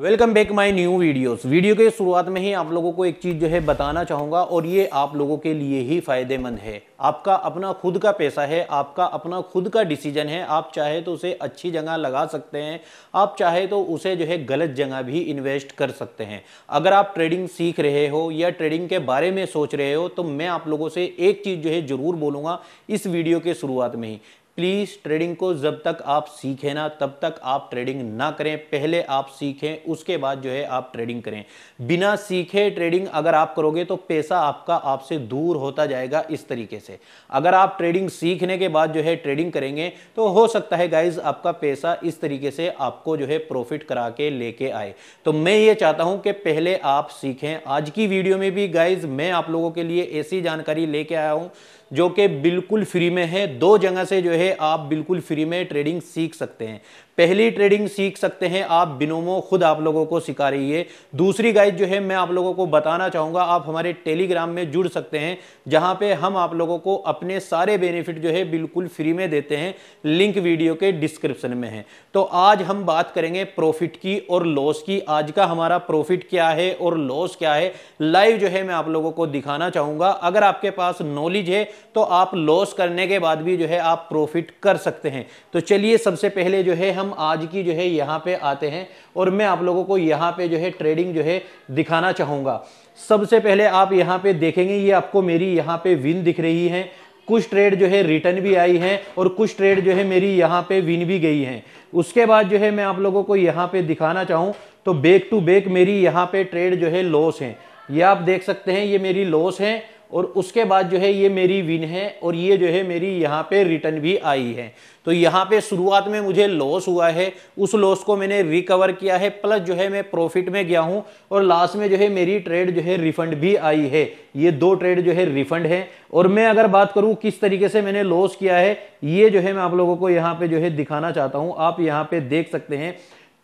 welcome back my new videos video के शुरुआत में ही आप लोगों को एक चीज़ जो है बताना चाहूँगा और ये आप लोगों के लिए ही फ़ायदेमंद है आपका अपना खुद का पैसा है आपका अपना खुद का डिसीजन है आप चाहे तो उसे अच्छी जगह लगा सकते हैं आप चाहे तो उसे जो है गलत जगह भी इन्वेस्ट कर सकते हैं अगर आप ट्रेडिंग सीख रहे हो या ट्रेडिंग के बारे में सोच रहे हो तो मैं आप लोगों से एक चीज़ जो है ज़रूर बोलूँगा इस वीडियो के शुरुआत में ही प्लीज़ ट्रेडिंग को जब तक आप सीखें ना तब तक आप ट्रेडिंग ना करें पहले आप सीखें उसके बाद जो है आप ट्रेडिंग करें बिना सीखे ट्रेडिंग अगर आप करोगे तो पैसा आपका आपसे दूर होता जाएगा इस तरीके से अगर आप ट्रेडिंग सीखने के बाद जो है ट्रेडिंग करेंगे तो हो सकता है गाइज आपका पैसा इस तरीके से आपको जो है प्रॉफिट करा के लेके आए तो मैं ये चाहता हूं कि पहले आप सीखें आज की वीडियो में भी गाइज मैं आप लोगों के लिए ऐसी जानकारी लेके आया हूं जो कि बिल्कुल फ्री में है दो जगह से जो है आप बिल्कुल फ्री में ट्रेडिंग सीख सकते हैं पहली ट्रेडिंग सीख सकते हैं आप बिनोमो खुद आप लोगों को सिखा रही है दूसरी गाइड जो है मैं आप लोगों को बताना चाहूँगा आप हमारे टेलीग्राम में जुड़ सकते हैं जहाँ पे हम आप लोगों को अपने सारे बेनिफिट जो है बिल्कुल फ्री में देते हैं लिंक वीडियो के डिस्क्रिप्शन में है तो आज हम बात करेंगे प्रॉफिट की और लॉस की आज का हमारा प्रॉफिट क्या है और लॉस क्या है लाइव जो है मैं आप लोगों को दिखाना चाहूँगा अगर आपके पास नॉलेज है तो आप लॉस करने के बाद भी जो है आप प्रॉफिट कर सकते हैं तो चलिए सबसे पहले जो है हम आज की जो है यहाँ पे आते हैं और मैं आप लोगों को यहाँ पे जो है ट्रेडिंग जो है दिखाना चाहूँगा सबसे पहले आप यहाँ पे देखेंगे ये आपको मेरी यहाँ पे विन दिख रही है कुछ ट्रेड जो है रिटर्न भी आई है और कुछ ट्रेड जो है मेरी यहाँ पे विन भी गई है उसके बाद जो है मैं आप लोगों को यहाँ पे दिखाना चाहूँ तो बैक टू बैक मेरी यहाँ पे ट्रेड जो है लॉस है ये आप देख सकते हैं ये मेरी लॉस है और उसके बाद जो है ये मेरी विन है और ये जो है मेरी यहाँ पे रिटर्न भी आई है तो यहाँ पे शुरुआत में मुझे लॉस हुआ है उस लॉस को मैंने रिकवर किया है प्लस जो है मैं प्रॉफिट में गया हूँ और लास्ट में जो है मेरी ट्रेड जो है रिफंड भी आई है ये दो ट्रेड जो है रिफंड है और मैं अगर बात करूँ किस तरीके से मैंने लॉस किया है ये जो है मैं आप लोगों को यहाँ पे जो है दिखाना चाहता हूँ आप यहाँ पे देख सकते हैं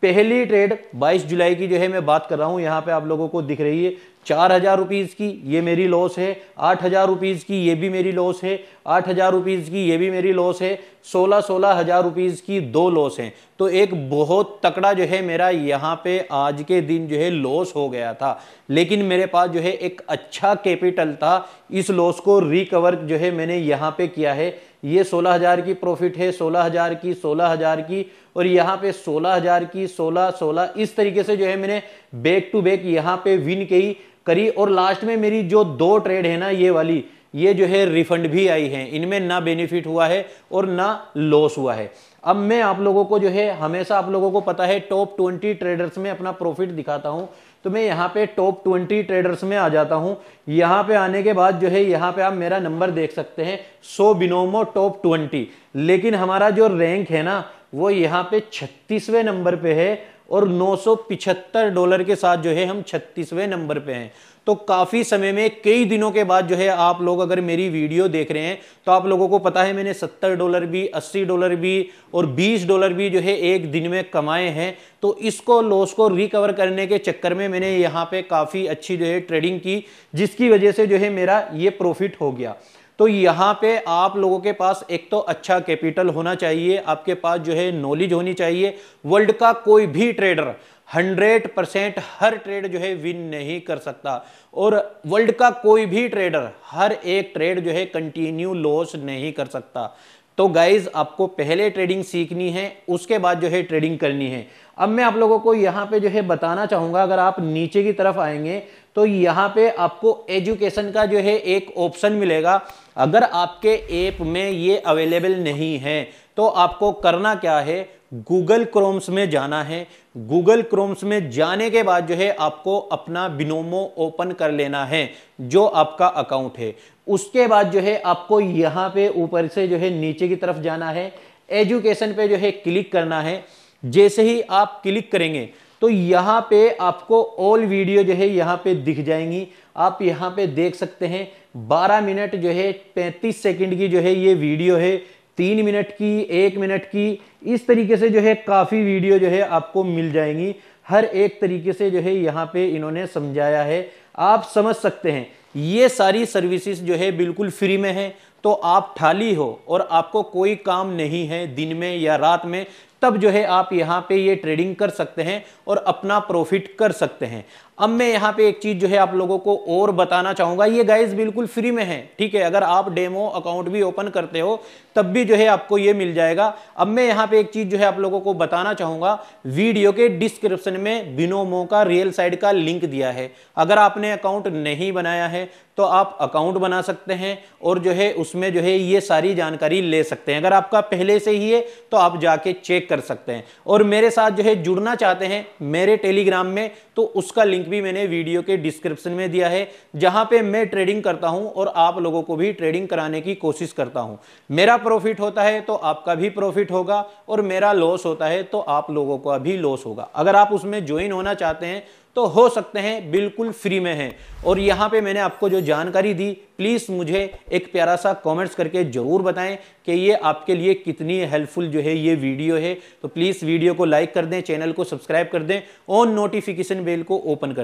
पहली ट्रेड 22 जुलाई की जो है मैं बात कर रहा हूं यहाँ पे आप लोगों को दिख रही है चार हज़ार रुपीज़ की ये मेरी लॉस है आठ हज़ार रुपीज़ की ये भी मेरी लॉस है आठ हज़ार रुपीज़ की ये भी मेरी लॉस है सोलह सोलह हज़ार रुपीज़ की दो लॉस हैं तो एक बहुत तकड़ा जो है मेरा यहाँ पे आज के दिन जो है लॉस हो गया था लेकिन मेरे पास जो है एक अच्छा कैपिटल था इस लॉस को रिकवर जो है मैंने यहाँ पे किया है ये सोलह हज़ार की प्रॉफिट है सोलह हज़ार की सोलह हज़ार की और यहाँ पे सोलह हज़ार की सोलह सोलह इस तरीके से जो है मैंने बैक टू बैक यहाँ पे विन की करी और लास्ट में मेरी जो दो ट्रेड है ना ये वाली ये जो है रिफंड भी आई है इनमें ना बेनिफिट हुआ है और ना लॉस हुआ है अब मैं आप लोगों को जो है हमेशा आप लोगों को पता है टॉप ट्वेंटी ट्रेडर्स में अपना प्रॉफिट दिखाता हूं तो मैं यहाँ पे टॉप ट्वेंटी ट्रेडर्स में आ जाता हूँ यहाँ पे आने के बाद जो है यहाँ पे आप मेरा नंबर देख सकते हैं सो बिनोमो टॉप ट्वेंटी लेकिन हमारा जो रैंक है ना वो यहाँ पे छत्तीसवें नंबर पे है और 975 डॉलर के साथ जो है हम 36वें नंबर पे हैं तो काफ़ी समय में कई दिनों के बाद जो है आप लोग अगर मेरी वीडियो देख रहे हैं तो आप लोगों को पता है मैंने 70 डॉलर भी 80 डॉलर भी और 20 डॉलर भी जो है एक दिन में कमाए हैं तो इसको लॉस को रिकवर करने के चक्कर में मैंने यहाँ पे काफ़ी अच्छी जो है ट्रेडिंग की जिसकी वजह से जो है मेरा ये प्रॉफिट हो गया तो यहाँ पे आप लोगों के पास एक तो अच्छा कैपिटल होना चाहिए आपके पास जो है नॉलेज होनी चाहिए वर्ल्ड का कोई भी ट्रेडर हंड्रेड परसेंट हर ट्रेड जो है विन नहीं कर सकता और वर्ल्ड का कोई भी ट्रेडर हर एक ट्रेड जो है कंटिन्यू लॉस नहीं कर सकता तो गाइज आपको पहले ट्रेडिंग सीखनी है उसके बाद जो है ट्रेडिंग करनी है अब मैं आप लोगों को यहाँ पे जो है बताना चाहूँगा अगर आप नीचे की तरफ आएंगे तो यहाँ पे आपको एजुकेशन का जो है एक ऑप्शन मिलेगा अगर आपके ऐप में ये अवेलेबल नहीं है तो आपको करना क्या है गूगल क्रोम्स में जाना है गूगल क्रोम्स में जाने के बाद जो है आपको अपना बिनोमो ओपन कर लेना है जो आपका अकाउंट है उसके बाद जो है आपको यहाँ पे ऊपर से जो है नीचे की तरफ जाना है एजुकेशन पे जो है क्लिक करना है जैसे ही आप क्लिक करेंगे तो यहाँ पे आपको ऑल वीडियो जो है यहाँ पे दिख जाएंगी आप यहाँ पे देख सकते हैं 12 मिनट जो है 35 सेकंड की जो है ये वीडियो है तीन मिनट की एक मिनट की इस तरीके से जो है काफ़ी वीडियो जो है आपको मिल जाएंगी हर एक तरीके से जो है यहाँ पे इन्होंने समझाया है आप समझ सकते हैं ये सारी सर्विसेज जो है बिल्कुल फ्री में है तो आप थाली हो और आपको कोई काम नहीं है दिन में या रात में तब जो है आप यहां पे ये ट्रेडिंग कर सकते हैं और अपना प्रॉफिट कर सकते हैं अब मैं यहाँ पे एक चीज़ जो है आप लोगों को और बताना चाहूंगा ये गाइज बिल्कुल फ्री में है ठीक है अगर आप डेमो अकाउंट भी ओपन करते हो तब भी जो है आपको ये मिल जाएगा अब मैं यहाँ पे एक चीज़ जो है आप लोगों को बताना चाहूंगा वीडियो के डिस्क्रिप्शन में बिनोमो का रियल साइड का लिंक दिया है अगर आपने अकाउंट नहीं बनाया है तो आप अकाउंट बना सकते हैं और जो है उसमें जो है ये सारी जानकारी ले सकते हैं अगर आपका पहले से ही है तो आप जाके चेक कर सकते हैं और मेरे साथ जो है जुड़ना चाहते हैं मेरे टेलीग्राम में तो उसका लिंक लिंक भी मैंने वीडियो के डिस्क्रिप्शन में दिया है जहां पे मैं ट्रेडिंग करता हूं और आप लोगों को भी ट्रेडिंग कराने की कोशिश करता हूं मेरा प्रॉफिट होता है तो आपका भी प्रॉफिट होगा और मेरा लॉस होता है तो आप लोगों का भी लॉस होगा अगर आप उसमें ज्वाइन होना चाहते हैं तो हो सकते हैं बिल्कुल फ्री में हैं और यहाँ पे मैंने आपको जो जानकारी दी प्लीज़ मुझे एक प्यारा सा कमेंट्स करके ज़रूर बताएं कि ये आपके लिए कितनी हेल्पफुल जो है ये वीडियो है तो प्लीज़ वीडियो को लाइक कर दें चैनल को सब्सक्राइब कर दें और नोटिफिकेशन बेल को ओपन कर